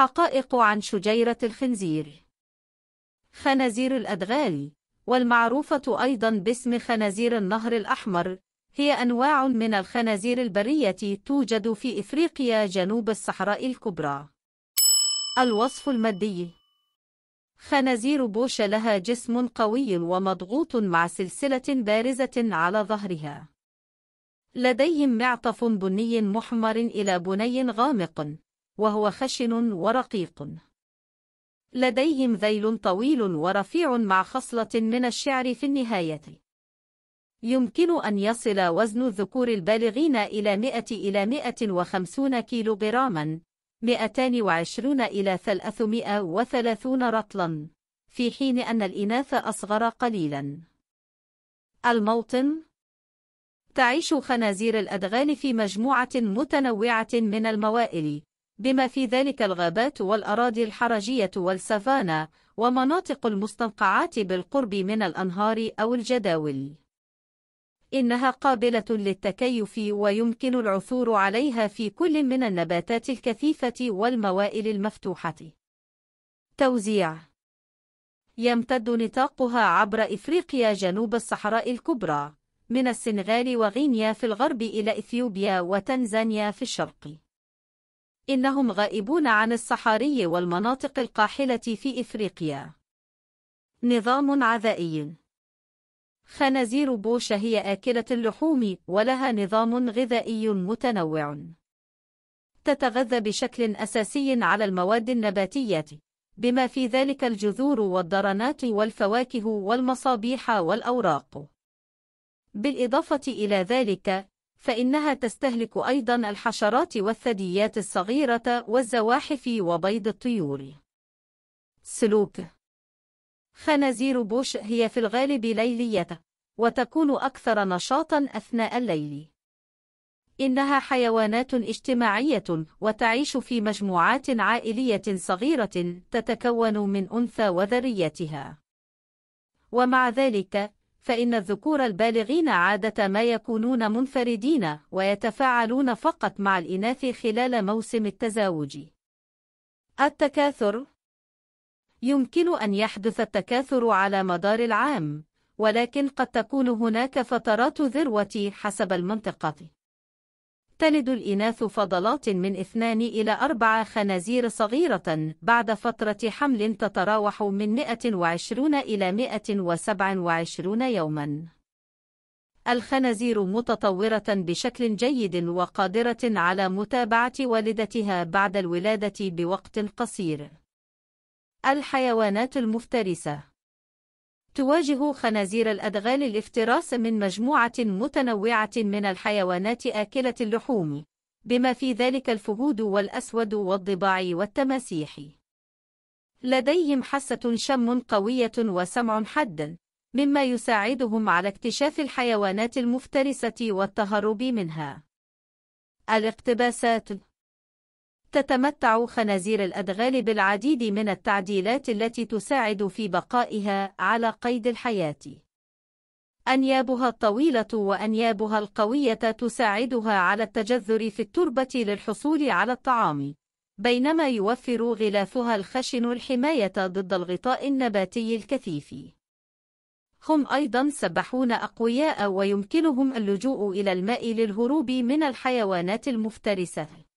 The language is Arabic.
حقائق عن شجيرة الخنزير خنازير الأدغال والمعروفة أيضا باسم خنازير النهر الأحمر هي أنواع من الخنازير البرية توجد في إفريقيا جنوب الصحراء الكبرى الوصف المادي خنازير بوش لها جسم قوي ومضغوط مع سلسلة بارزة على ظهرها لديهم معطف بني محمر إلى بني غامق وهو خشن ورقيق لديهم ذيل طويل ورفيع مع خصلة من الشعر في النهاية يمكن أن يصل وزن الذكور البالغين إلى 100 إلى 150 كيلوغراما 220 إلى 330 رطلا في حين أن الإناث أصغر قليلا الموطن تعيش خنازير الأدغال في مجموعة متنوعة من الموائل بما في ذلك الغابات والأراضي الحرجية والسافانا ومناطق المستنقعات بالقرب من الأنهار أو الجداول إنها قابلة للتكيف ويمكن العثور عليها في كل من النباتات الكثيفة والموائل المفتوحة. توزيع يمتد نطاقها عبر إفريقيا جنوب الصحراء الكبرى، من السنغال وغينيا في الغرب إلى إثيوبيا وتنزانيا في الشرق. إنهم غائبون عن الصحاري والمناطق القاحلة في إفريقيا نظام عذائي خنازير بوشة هي آكلة اللحوم ولها نظام غذائي متنوع تتغذى بشكل أساسي على المواد النباتية بما في ذلك الجذور والدرنات والفواكه والمصابيح والأوراق بالإضافة إلى ذلك فإنها تستهلك أيضا الحشرات والثدييات الصغيرة والزواحف وبيض الطيور سلوك خنازير بوش هي في الغالب ليلية وتكون أكثر نشاطا أثناء الليل إنها حيوانات اجتماعية وتعيش في مجموعات عائلية صغيرة تتكون من أنثى وذريتها ومع ذلك فإن الذكور البالغين عادة ما يكونون منفردين ويتفاعلون فقط مع الإناث خلال موسم التزاوج. التكاثر يمكن أن يحدث التكاثر على مدار العام، ولكن قد تكون هناك فترات ذروة حسب المنطقة. تلد الإناث فضلات من اثنان إلى أربع خنازير صغيرة بعد فترة حمل تتراوح من 120 إلى 127 يوماً. الخنازير متطورة بشكل جيد وقادرة على متابعة والدتها بعد الولادة بوقت قصير. الحيوانات المفترسة تواجه خنازير الأدغال الافتراس من مجموعة متنوعة من الحيوانات آكلة اللحوم بما في ذلك الفهود والأسود والضباع والتماسيح لديهم حاسة شم قوية وسمع حاد مما يساعدهم على اكتشاف الحيوانات المفترسة والتهرب منها الاقتباسات تتمتع خنازير الأدغال بالعديد من التعديلات التي تساعد في بقائها على قيد الحياة. أنيابها الطويلة وأنيابها القوية تساعدها على التجذر في التربة للحصول على الطعام، بينما يوفر غلافها الخشن الحماية ضد الغطاء النباتي الكثيف. هم أيضًا سبحون أقوياء ويمكنهم اللجوء إلى الماء للهروب من الحيوانات المفترسة.